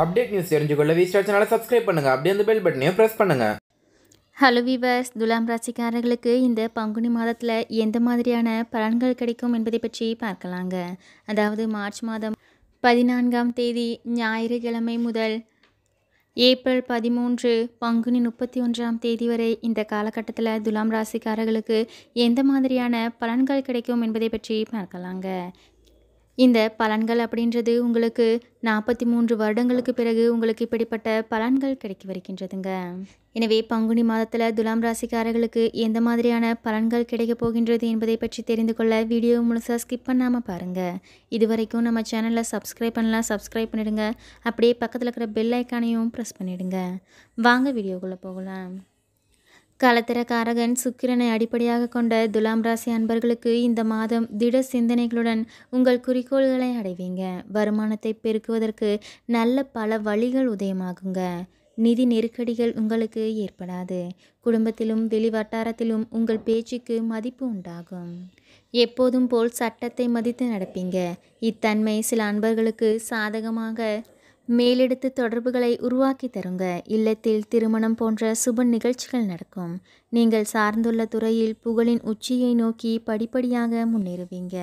update news தெரிஞ்சுக்கொள்ள வி சேனலை சப்ஸ்கிரைப் பண்ணுங்கள் அப்படியே அந்த பெல் பட்டனையும் ப்ரெஸ் பண்ணுங்கள் ஹலோ வீவர்ஸ் துலாம் ராசிக்காரர்களுக்கு இந்த பங்குனி மாதத்தில் எந்த மாதிரியான பலன்கள் கிடைக்கும் என்பதை பற்றி பார்க்கலாங்க அதாவது மார்ச் மாதம் பதினான்காம் தேதி ஞாயிற்றுக்கிழமை முதல் ஏப்ரல் பதிமூன்று பங்குனி முப்பத்தி ஒன்றாம் தேதி வரை இந்த காலகட்டத்தில் துலாம் ராசிக்காரர்களுக்கு எந்த மாதிரியான பலன்கள் கிடைக்கும் என்பதை பற்றி பார்க்கலாங்க இந்த பலன்கள் அப்படின்றது உங்களுக்கு நாற்பத்தி மூன்று வருடங்களுக்கு பிறகு உங்களுக்கு இப்படிப்பட்ட பலன்கள் கிடைக்க வருகின்றதுங்க எனவே பங்குனி மாதத்தில் துலாம் ராசிக்காரர்களுக்கு எந்த மாதிரியான பலன்கள் கிடைக்கப் போகின்றது என்பதை பற்றி தெரிந்து கொள்ள வீடியோ முழுசாக ஸ்கிப் பண்ணாமல் பாருங்கள் இது வரைக்கும் நம்ம சேனலில் சப்ஸ்கிரைப் பண்ணலாம் சப்ஸ்கிரைப் பண்ணிவிடுங்க அப்படியே பக்கத்தில் இருக்கிற பெல் ஐக்கானையும் ப்ரெஸ் பண்ணிவிடுங்க வாங்க வீடியோக்குள்ளே போகலாம் கலத்திரக்காரகன் சுக்கிரனை அடிப்படையாக கொண்ட துலாம் ராசி அன்பர்களுக்கு இந்த மாதம் திட சிந்தனைகளுடன் உங்கள் குறிக்கோள்களை அடைவீங்க வருமானத்தை பெருக்குவதற்கு நல்ல பல வழிகள் உதயமாகுங்க நிதி நெருக்கடிகள் உங்களுக்கு ஏற்படாது குடும்பத்திலும் வெளிவட்டாரத்திலும் உங்கள் பேச்சுக்கு மதிப்பு உண்டாகும் எப்போதும் போல் சட்டத்தை மதித்து நடப்பீங்க இத்தன்மை சில அன்பர்களுக்கு சாதகமாக மேலெடுத்து தொடர்புகளை உருவாக்கி தருங்க இல்லத்தில் திருமணம் போன்ற சுப நிகழ்ச்சிகள் நடக்கும் நீங்கள் சார்ந்துள்ள துறையில் புகழின் உச்சியை நோக்கி படிப்படியாக முன்னேறுவீங்க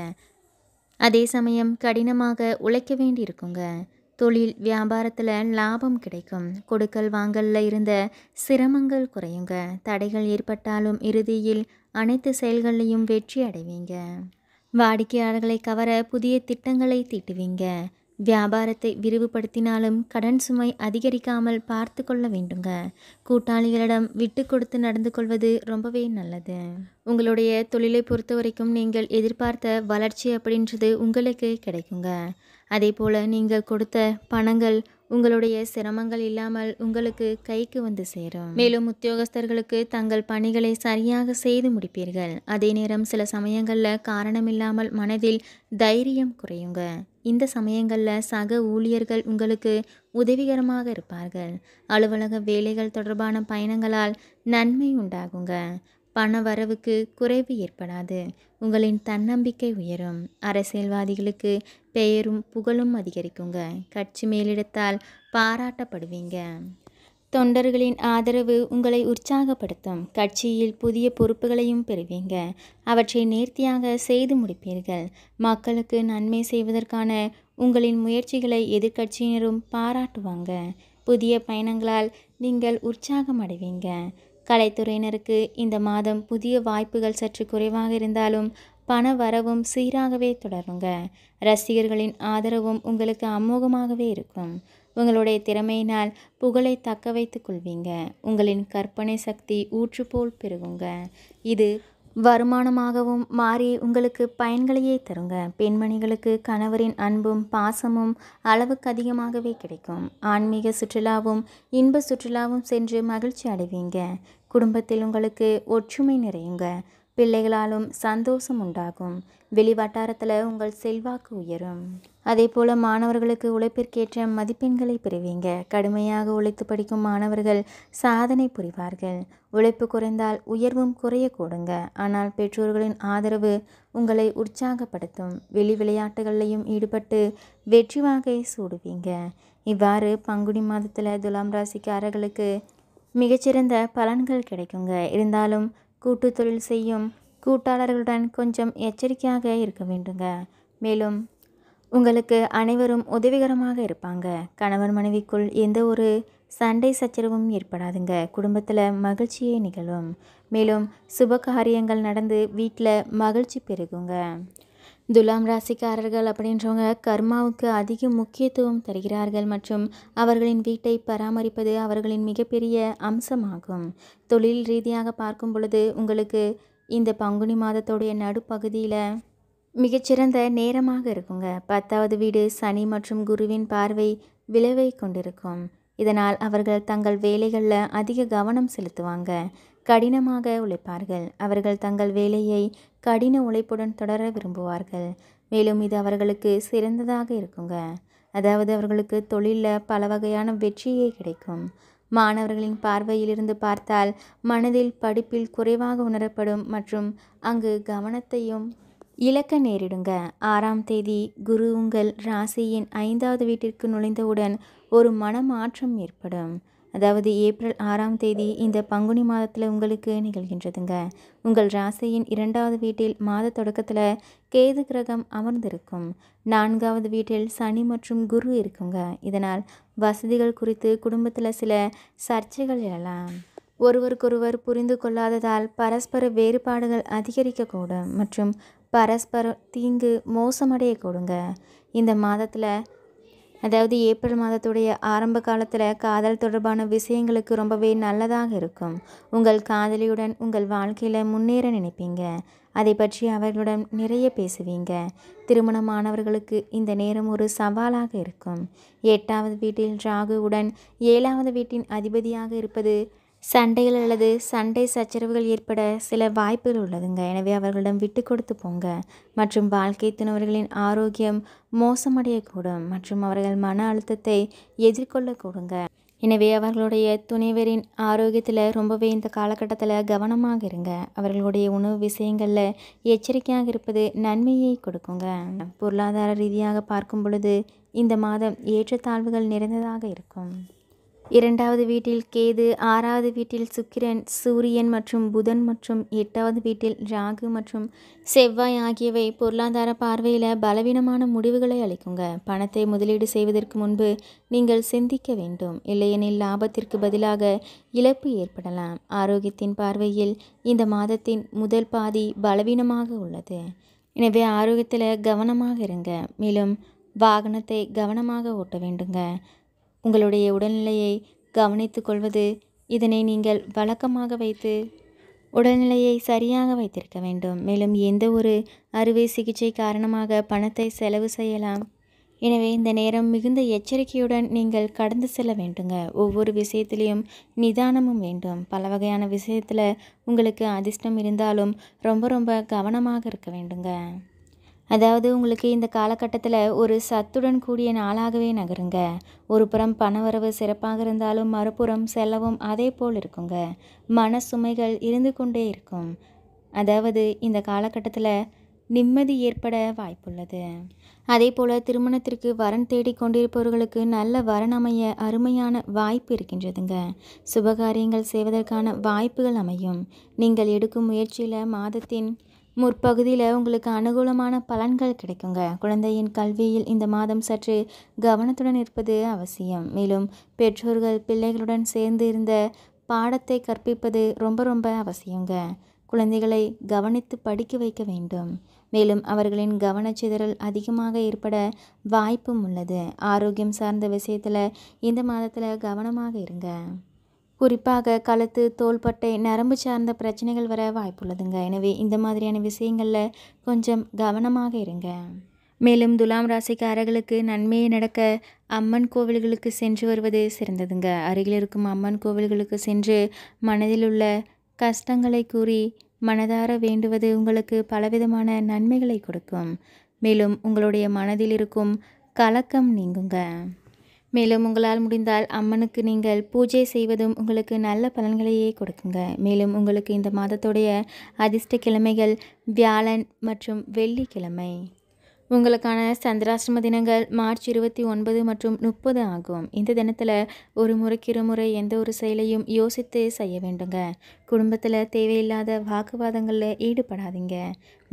அதே சமயம் கடினமாக உழைக்க வேண்டியிருக்குங்க தொழில் வியாபாரத்தில் லாபம் கிடைக்கும் கொடுக்கல் வாங்கலில் இருந்த சிரமங்கள் குறையுங்க தடைகள் ஏற்பட்டாலும் இறுதியில் அனைத்து செயல்களையும் வெற்றி அடைவீங்க வாடிக்கையாளர்களை கவர புதிய திட்டங்களை தீட்டுவீங்க வியாபாரத்தை விரிவுபடுத்தினாலும் கடன் சுமை அதிகரிக்காமல் பார்த்து கொள்ள வேண்டுங்க கூட்டாளிகளிடம் விட்டு கொடுத்து நடந்து கொள்வது ரொம்பவே நல்லது உங்களுடைய தொழிலை பொறுத்த வரைக்கும் நீங்கள் எதிர்பார்த்த வளர்ச்சி அப்படின்றது உங்களுக்கு கிடைக்குங்க அதே போல் நீங்கள் கொடுத்த பணங்கள் உங்களுடைய சிரமங்கள் இல்லாமல் உங்களுக்கு கைக்கு வந்து சேரும் மேலும் உத்தியோகஸ்தர்களுக்கு தங்கள் பணிகளை சரியாக செய்து முடிப்பீர்கள் அதே நேரம் சில சமயங்களில் காரணமில்லாமல் மனதில் தைரியம் குறையுங்க இந்த சமயங்களில் சக ஊழியர்கள் உங்களுக்கு உதவிகரமாக இருப்பார்கள் அலுவலக வேலைகள் தொடர்பான பயணங்களால் நன்மை உண்டாகுங்க பண வரவுக்கு குறைவு ஏற்படாது உங்களின் தன்னம்பிக்கை உயரும் அரசியல்வாதிகளுக்கு பெயரும் புகழும் அதிகரிக்குங்க கட்சி மேலிடத்தால் பாராட்டப்படுவீங்க தொண்டர்களின் ஆதரவு உங்களை உற்சாகப்படுத்தும் கட்சியில் புதிய பொறுப்புகளையும் பெறுவீங்க அவற்றை நேர்த்தியாக செய்து முடிப்பீர்கள் மக்களுக்கு நன்மை செய்வதற்கான உங்களின் முயற்சிகளை எதிர்கட்சியினரும் பாராட்டுவாங்க புதிய பயணங்களால் நீங்கள் உற்சாகம் அடைவீங்க கலைத்துறையினருக்கு இந்த மாதம் புதிய வாய்ப்புகள் சற்று குறைவாக இருந்தாலும் பண வரவும் சீராகவே தொடருங்க ரசிகர்களின் ஆதரவும் உங்களுக்கு அமோகமாகவே இருக்கும் உங்களுடைய திறமையினால் புகழை தக்க வைத்து கொள்வீங்க உங்களின் கற்பனை சக்தி ஊற்றுப்போல் போல் பெறுவுங்க இது வருமானமாகவும் மாறி உங்களுக்கு பயன்களையே தருங்க பெண்மணிகளுக்கு கணவரின் அன்பும் பாசமும் அளவுக்கு அதிகமாகவே கிடைக்கும் ஆன்மீக சுற்றுலாவும் இன்ப சுற்றுலாவும் சென்று மகிழ்ச்சி அடைவீங்க குடும்பத்தில் உங்களுக்கு ஒற்றுமை நிறையுங்க பிள்ளைகளாலும் சந்தோஷம் உண்டாகும் வெளி வட்டாரத்தில் உங்கள் செல்வாக்கு உயரும் அதே போல் மாணவர்களுக்கு உழைப்பிற்கேற்ற மதிப்பெண்களை பெறுவீங்க கடுமையாக உழைத்து படிக்கும் மாணவர்கள் சாதனை புரிவார்கள் உழைப்பு குறைந்தால் உயர்வும் குறையக்கூடுங்க ஆனால் பெற்றோர்களின் ஆதரவு உங்களை உற்சாகப்படுத்தும் வெளி விளையாட்டுகளிலையும் ஈடுபட்டு வெற்றி வாகை சூடுவீங்க இவ்வாறு பங்குனி மாதத்தில் துலாம் ராசிக்காரர்களுக்கு மிகச்சிறந்த பலன்கள் கிடைக்குங்க இருந்தாலும் கூட்டு தொழில் செய்யும் கூட்டாளர்களுடன் கொஞ்சம் எச்சரிக்கையாக இருக்க வேண்டுங்க மேலும் உங்களுக்கு அனைவரும் உதவிகரமாக இருப்பாங்க கணவன் மனைவிக்குள் எந்த ஒரு சண்டை சச்சரவும் ஏற்படாதுங்க குடும்பத்தில் மகிழ்ச்சியே நிகழும் மேலும் சுப காரியங்கள் நடந்து வீட்டில் மகிழ்ச்சி பெருகுங்க துலாம் ராசிக்காரர்கள் அப்படின்றவங்க கர்மாவுக்கு அதிக முக்கியத்துவம் தருகிறார்கள் மற்றும் அவர்களின் வீட்டை பராமரிப்பது அவர்களின் மிகப்பெரிய அம்சமாகும் தொழில் ரீதியாக பார்க்கும் பொழுது உங்களுக்கு இந்த பங்குனி மாதத்துடைய நடுப்பகுதியில் மிகச்சிறந்த நேரமாக இருக்குங்க பத்தாவது வீடு சனி மற்றும் குருவின் பார்வை விளைவை கொண்டிருக்கும் இதனால் அவர்கள் தங்கள் வேலைகளில் அதிக கவனம் செலுத்துவாங்க கடினமாக உழைப்பார்கள் அவர்கள் தங்கள் வேலையை கடின உழைப்புடன் தொடர விரும்புவார்கள் மேலும் இது அவர்களுக்கு சிறந்ததாக இருக்குங்க அதாவது அவர்களுக்கு தொழிலில் பல வகையான வெற்றியே கிடைக்கும் மாணவர்களின் பார்வையிலிருந்து பார்த்தால் மனதில் படிப்பில் குறைவாக உணரப்படும் மற்றும் அங்கு கவனத்தையும் இழக்க நேரிடுங்க ஆறாம் தேதி குரு உங்கள் ராசியின் ஐந்தாவது வீட்டிற்கு நுழைந்தவுடன் ஒரு மனமாற்றம் ஏற்படும் அதாவது ஏப்ரல் ஆறாம் தேதி இந்த பங்குனி மாதத்தில் உங்களுக்கு நிகழ்கின்றதுங்க உங்கள் ராசியின் இரண்டாவது வீட்டில் மாத தொடக்கத்தில் கேது கிரகம் அமர்ந்திருக்கும் நான்காவது வீட்டில் சனி மற்றும் குரு இருக்குங்க இதனால் வசதிகள் குறித்து குடும்பத்தில் சில சர்ச்சைகள் எழலாம் ஒருவருக்கொருவர் புரிந்து கொள்ளாததால் பரஸ்பர வேறுபாடுகள் அதிகரிக்கக்கூடும் மற்றும் பரஸ்பர தீங்கு மோசமடையக்கூடுங்க இந்த மாதத்தில் அதாவது ஏப்ரல் மாதத்துடைய ஆரம்ப காலத்தில் காதல் தொடர்பான விஷயங்களுக்கு ரொம்பவே நல்லதாக இருக்கும் உங்கள் காதலியுடன் உங்கள் வாழ்க்கையில் முன்னேற நினைப்பீங்க அதை பற்றி அவர்களுடன் நிறைய பேசுவீங்க திருமணமானவர்களுக்கு இந்த நேரம் ஒரு சவாலாக இருக்கும் எட்டாவது வீட்டில் ராகுவுடன் ஏழாவது வீட்டின் அதிபதியாக இருப்பது சண்டைகள் அல்லது சண்டை சச்சரவுகள் ஏற்பட சில வாய்ப்புகள் உள்ளதுங்க எனவே அவர்களிடம் விட்டு கொடுத்து போங்க மற்றும் வாழ்க்கை துணவர்களின் ஆரோக்கியம் மோசமடையக்கூடும் மற்றும் அவர்கள் மன அழுத்தத்தை எதிர்கொள்ளக்கூடுங்க எனவே அவர்களுடைய துணைவரின் ஆரோக்கியத்தில் ரொம்பவே இந்த காலகட்டத்தில் கவனமாக இருங்க அவர்களுடைய உணவு விஷயங்களில் எச்சரிக்கையாக இருப்பது நன்மையை கொடுக்குங்க பொருளாதார ரீதியாக பார்க்கும் பொழுது இந்த மாதம் ஏற்றத்தாழ்வுகள் நிறைந்ததாக இருக்கும் இரண்டாவது வீட்டில் கேது ஆறாவது வீட்டில் சுக்கிரன் சூரியன் மற்றும் புதன் மற்றும் எட்டாவது வீட்டில் ராகு மற்றும் செவ்வாய் ஆகியவை பொருளாதார பார்வையில் பலவீனமான முடிவுகளை அளிக்குங்க பணத்தை முதலீடு செய்வதற்கு முன்பு நீங்கள் சிந்திக்க வேண்டும் இல்லையெனில் லாபத்திற்கு பதிலாக இழப்பு ஏற்படலாம் ஆரோக்கியத்தின் பார்வையில் இந்த மாதத்தின் முதல் பாதி பலவீனமாக உள்ளது எனவே ஆரோக்கியத்தில் கவனமாக இருங்க மேலும் வாகனத்தை கவனமாக ஓட்ட வேண்டுங்க உங்களுடைய உடல்நிலையை கவனித்துக் கொள்வது இதனை நீங்கள் வழக்கமாக வைத்து உடல்நிலையை சரியாக வைத்திருக்க வேண்டும் மேலும் எந்த ஒரு அறுவை சிகிச்சை காரணமாக பணத்தை செலவு செய்யலாம் எனவே இந்த நேரம் மிகுந்த எச்சரிக்கையுடன் நீங்கள் கடந்து செல்ல வேண்டுங்க ஒவ்வொரு விஷயத்திலையும் நிதானமும் வேண்டும் பல வகையான விஷயத்தில் உங்களுக்கு அதிர்ஷ்டம் இருந்தாலும் ரொம்ப ரொம்ப கவனமாக இருக்க வேண்டுங்க அதாவது உங்களுக்கு இந்த காலகட்டத்தில் ஒரு சத்துடன் கூடிய நாளாகவே நகருங்க ஒரு புறம் பணவரவு சிறப்பாக இருந்தாலும் மறுபுறம் செல்லவும் அதே போல் இருக்குங்க மன சுமைகள் இருந்து கொண்டே இருக்கும் அதாவது இந்த காலகட்டத்தில் நிம்மதி ஏற்பட வாய்ப்புள்ளது அதே போல் திருமணத்திற்கு வரன் தேடி கொண்டிருப்பவர்களுக்கு நல்ல வரன் அமைய அருமையான வாய்ப்பு இருக்கின்றதுங்க சுபகாரியங்கள் செய்வதற்கான வாய்ப்புகள் அமையும் நீங்கள் எடுக்கும் முயற்சியில் மாதத்தின் முற்பகுதியில் உங்களுக்கு அனுகூலமான பலன்கள் கிடைக்குங்க குழந்தையின் கல்வியில் இந்த மாதம் சற்று கவனத்துடன் இருப்பது அவசியம் மேலும் பெற்றோர்கள் பிள்ளைகளுடன் சேர்ந்து இருந்த பாடத்தை கற்பிப்பது ரொம்ப ரொம்ப அவசியங்க குழந்தைகளை கவனித்து படிக்க வைக்க வேண்டும் மேலும் அவர்களின் கவனச்சிதறல் அதிகமாக ஏற்பட வாய்ப்பும் உள்ளது ஆரோக்கியம் சார்ந்த விஷயத்தில் இந்த மாதத்தில் கவனமாக இருங்க குறிப்பாக கழுத்து தோள்பட்டை நரம்பு சார்ந்த பிரச்சனைகள் வர வாய்ப்புள்ளதுங்க எனவே இந்த மாதிரியான விஷயங்களில் கொஞ்சம் கவனமாக இருங்க மேலும் துலாம் ராசிக்காரர்களுக்கு நன்மையை நடக்க அம்மன் கோவில்களுக்கு சென்று வருவது சிறந்ததுங்க அருகில் இருக்கும் அம்மன் கோவில்களுக்கு சென்று மனதில் உள்ள கஷ்டங்களை கூறி மனதார வேண்டுவது உங்களுக்கு பலவிதமான நன்மைகளை கொடுக்கும் மேலும் உங்களுடைய மனதில் இருக்கும் கலக்கம் நீங்குங்க மேலும் உங்களால் முடிந்தால் அம்மனுக்கு நீங்கள் பூஜை செய்வதும் உங்களுக்கு நல்ல பலன்களையே கொடுக்குங்க மேலும் உங்களுக்கு இந்த மாதத்துடைய அதிர்ஷ்ட கிழமைகள் வியாழன் மற்றும் வெள்ளிக்கிழமை உங்களுக்கான சந்திராசிரம தினங்கள் மார்ச் இருபத்தி ஒன்பது மற்றும் முப்பது ஆகும் இந்த தினத்தில் ஒரு முறைக்கு முறை எந்த ஒரு செயலையும் யோசித்து செய்ய வேண்டுங்க குடும்பத்தில் தேவையில்லாத வாக்குவாதங்களில் ஈடுபடாதீங்க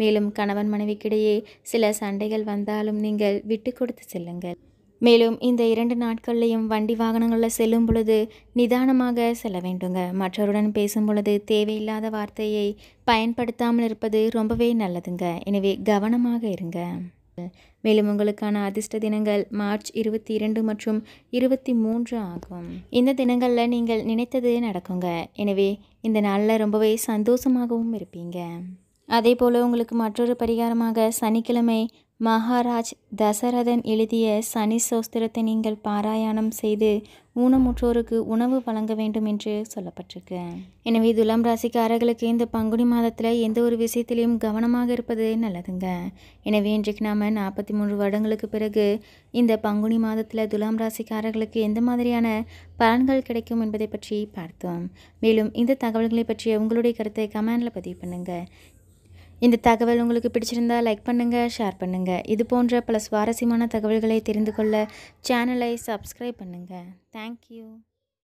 மேலும் கணவன் மனைவிக்கிடையே சில சண்டைகள் வந்தாலும் நீங்கள் விட்டு கொடுத்து செல்லுங்கள் மேலும் இந்த இரண்டு நாட்கள்லையும் வண்டி வாகனங்களில் செல்லும் பொழுது நிதானமாக செல்ல வேண்டுங்க மற்றவருடன் பேசும் பொழுது தேவையில்லாத வார்த்தையை பயன்படுத்தாமல் இருப்பது ரொம்பவே நல்லதுங்க எனவே கவனமாக இருங்க மேலும் உங்களுக்கான அதிர்ஷ்ட தினங்கள் மார்ச் இருபத்தி இரண்டு மற்றும் இருபத்தி மூன்று ஆகும் இந்த தினங்களில் நீங்கள் நினைத்தது நடக்குங்க எனவே இந்த நாளில் ரொம்பவே சந்தோஷமாகவும் இருப்பீங்க அதே போல் உங்களுக்கு மற்றொரு பரிகாரமாக சனிக்கிழமை மகாராஜ் தசரதன் எழுதிய சனி சோஸ்திரத்தை நீங்கள் பாராயணம் செய்து ஊனமுற்றோருக்கு உணவு வழங்க வேண்டும் என்று சொல்லப்பட்டிருக்கு எனவே துலாம் ராசிக்காரர்களுக்கு இந்த பங்குனி மாதத்தில் எந்த ஒரு விஷயத்திலையும் கவனமாக இருப்பது நல்லதுங்க எனவே இன்றைக்கு நாம் நாற்பத்தி மூன்று வருடங்களுக்கு பிறகு இந்த பங்குனி மாதத்தில் துலாம் ராசிக்காரர்களுக்கு எந்த மாதிரியான பலன்கள் கிடைக்கும் என்பதை பற்றி பார்த்தோம் மேலும் இந்த தகவல்களை பற்றி உங்களுடைய கருத்தை கமெண்டில் பதிவு பண்ணுங்கள் இந்த தகவல் உங்களுக்கு பிடிச்சிருந்தால் லைக் பண்ணுங்கள் ஷேர் பண்ணுங்கள் இது போன்ற பல சுவாரஸ்யமான தகவல்களை தெரிந்து கொள்ள சேனலை சப்ஸ்கிரைப் பண்ணுங்கள் தேங்க்யூ